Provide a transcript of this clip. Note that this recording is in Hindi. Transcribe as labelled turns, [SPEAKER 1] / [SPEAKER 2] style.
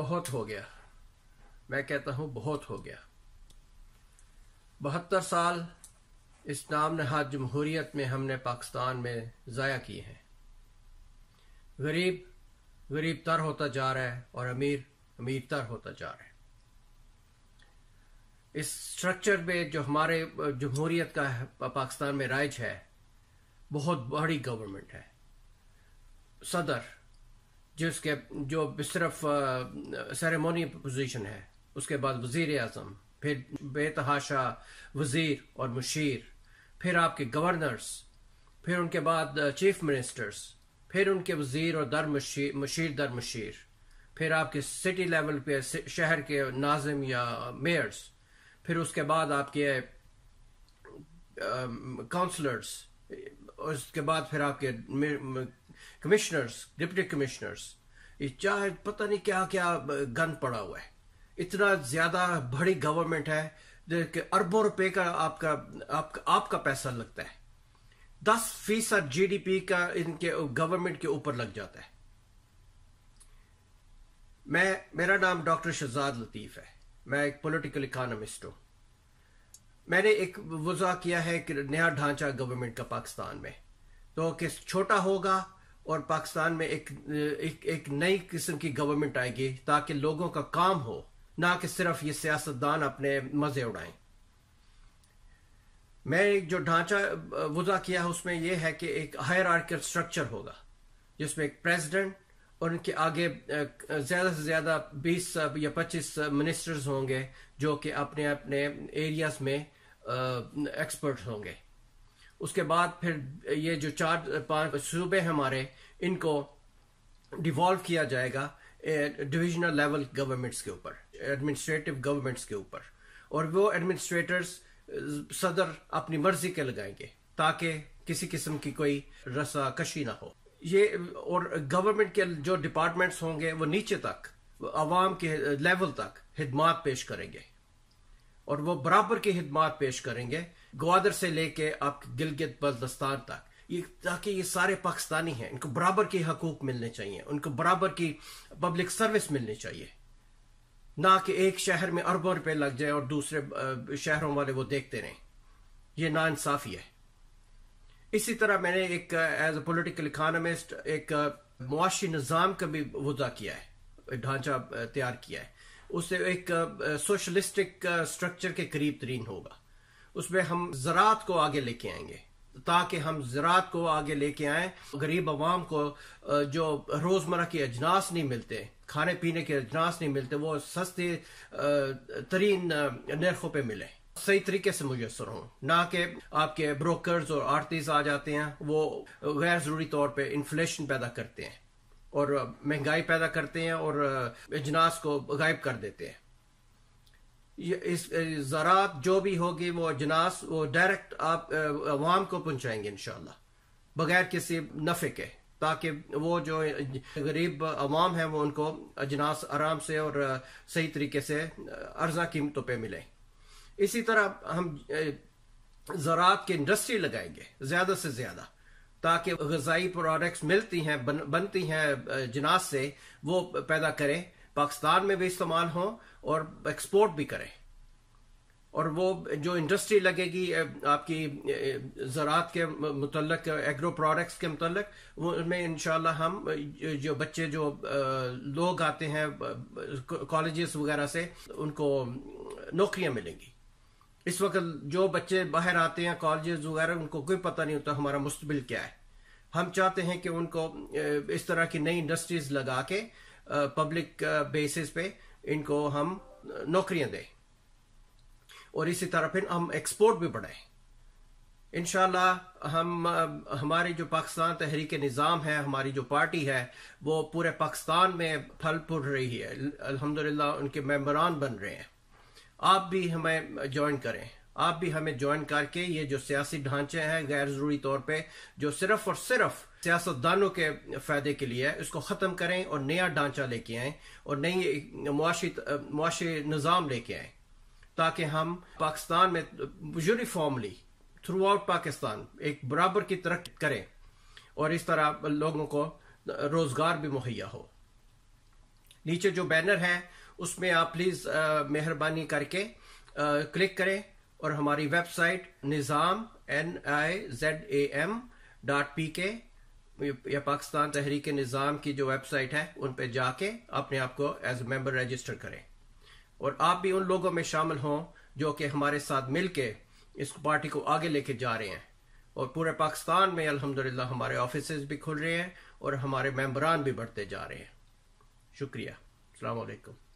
[SPEAKER 1] बहुत हो गया मैं कहता हूं बहुत हो गया बहत्तर साल इस नाम नहाद जमहूरियत में हमने पाकिस्तान में ज़ाया किए हैं गरीब गरीब तर होता जा रहा है और अमीर अमीर तर होता जा रहा है इस स्ट्रक्चर में जो हमारे जमहूरियत का पाकिस्तान में राइज है बहुत बड़ी गवर्नमेंट है सदर जिसके जो सिर्फ सेरेमोनी पोजिशन है उसके बाद वजीर अजम फिर बेतहाशा वजीर और मुशीर फिर आपके गवर्नर्स फिर उनके बाद चीफ मिनिस्टर्स फिर उनके वजीर और दर मुशीर, मुशीर दर मुशीर फिर आपके सिटी लेवल पे शहर के नाजिम या मेयर्स फिर उसके बाद आपके काउंसलर्स उसके बाद फिर आपके कमिश्नर्स डिप्टी कमिश्नर्स चाहे पता नहीं क्या क्या गन पड़ा हुआ है इतना ज्यादा बड़ी गवर्नमेंट है कि अरबों रुपए का आपका आपका आपका पैसा लगता है दस फीसद जीडीपी का इनके गवर्नमेंट के ऊपर लग जाता है मैं मेरा नाम डॉक्टर शहजाद लतीफ़ है मैं एक पॉलिटिकल इकोनॉमिस्ट हूं मैंने एक वजह किया है कि नया ढांचा गवर्नमेंट का पाकिस्तान में तो किस छोटा होगा और पाकिस्तान में एक एक, एक नई किस्म की गवर्नमेंट आएगी ताकि लोगों का काम हो ना कि सिर्फ ये सियासतदान अपने मजे उड़ाएं मैं जो ढांचा वजह किया है उसमें यह है कि एक हायर आर्कियल स्ट्रक्चर होगा जिसमें एक प्रेसिडेंट और उनके आगे ज्यादा से ज्यादा 20 या 25 मिनिस्टर्स होंगे जो कि अपने अपने एरियाज में एक्सपर्ट होंगे उसके बाद फिर ये जो चार पांच सूबे हमारे इनको डिवॉल्व किया जाएगा डिविजनल लेवल गवर्नमेंट्स के ऊपर एडमिनिस्ट्रेटिव गवर्नमेंट्स के ऊपर और वो एडमिनिस्ट्रेटर्स सदर अपनी मर्जी के लगाएंगे ताकि किसी किस्म की कोई रसा कशी ना हो ये और गवर्नमेंट के जो डिपार्टमेंट्स होंगे वो नीचे तक आवाम के लेवल तक हिदमात पेश करेंगे और वो बराबर की खिदमात पेश करेंगे ग्वादर से लेके आप गिलगित बल्दस्तान तक ये ताकि ये सारे पाकिस्तानी हैं इनको बराबर के हकूक मिलने चाहिए उनको बराबर की पब्लिक सर्विस मिलनी चाहिए ना कि एक शहर में अरबों रुपए लग जाए और दूसरे शहरों वाले वो देखते रहें ये नाानसाफ़ी है इसी तरह मैंने एक एज ए पोलिटिकल इकानमिस्ट एक मुआशी निज़ाम का भी वजह किया है ढांचा तैयार किया है उससे एक सोशलिस्टिक स्ट्रक्चर के करीब तरीन होगा उसमें हम ज़रात को आगे लेके आएंगे ताकि हम ज़रात को आगे लेके आए गरीब आवाम को जो रोज़मर्रा के अजनास नहीं मिलते खाने पीने के अजनास नहीं मिलते वो सस्ते तरीन नरखों पर मिले सही तरीके से मुयसर हों ना कि आपके ब्रोकर और आरतीज आ जाते हैं वो गैर ज़रूरी तौर पर इन्फ्लेशन पैदा करते हैं और महंगाई पैदा करते हैं और अजनास को गायब कर देते हैं इस ज़रात जो भी होगी वो अजनास वो डायरेक्ट आप अवाम को पहुंचाएंगे इन बगैर किसी नफ़े के ताकि वो जो गरीब अवाम है वो उनको अजनास आराम से और सही तरीके से अर्जा कीमतों पर मिले इसी तरह हम ज़रात की इंडस्ट्री लगाएंगे ज़्यादा से ज़्यादा ताकि गजाई प्रोडक्ट्स मिलती हैं बन, बनती हैं जनाज से वो पैदा करें पाकिस्तान में भी इस्तेमाल हों और एक्सपोर्ट भी करें और वो जो इंडस्ट्री लगेगी आपकी ज़रात के मतलब एग्रो प्रोडक्ट्स के मतलब उनमें इन हम जो बच्चे जो लोग आते हैं कॉलेजेस वगैरह से उनको नौकरियां मिलेंगी इस वक्त जो बच्चे बाहर आते हैं कॉलेज वगैरह उनको कोई पता नहीं होता हमारा मुस्तबिल क्या है हम चाहते हैं कि उनको इस तरह की नई इंडस्ट्रीज लगा के पब्लिक बेसिस पे इनको हम नौकरियां दें और इसी तरह फिर हम एक्सपोर्ट भी बढ़ाएं इनशाला हम हमारी जो पाकिस्तान तहरीक निज़ाम है हमारी जो पार्टी है वो पूरे पाकिस्तान में फल फूट रही है अल्हम्दुलिल्लाह उनके मेम्बरान बन रहे हैं आप भी हमें ज्वाइन करें आप भी हमें ज्वाइन करके ये जो सियासी ढांचे हैं गैर जरूरी तौर पे जो सिर्फ और सिर्फ सियासतदानों के फायदे के लिए उसको ख़त्म करें और नया ढांचा लेके आए और नई मुआशी निज़ाम लेके आए ताकि हम पाकिस्तान में यूनिफॉर्मली थ्रू आउट पाकिस्तान एक बराबर की तरक्की करें और इस तरह लोगों को रोज़गार भी मुहैया हो नीचे जो बैनर है उसमें आप प्लीज़ मेहरबानी करके क्लिक करें और हमारी website Nizam N I Z A M dot P K या पाकिस्तान तहरीक निज़ाम की जो वेबसाइट है उन पर जाके अपने आप को एज ए मेंबर रजिस्टर करें और आप भी उन लोगों में शामिल हों जो कि हमारे साथ मिल के इस पार्टी को आगे लेके जा रहे हैं और पूरे पाकिस्तान में अल्हम्दुलिल्लाह हमारे ऑफिस भी खुल रहे हैं और हमारे मेम्बरान भी बढ़ते जा रहे हैं शुक्रिया अलैक्म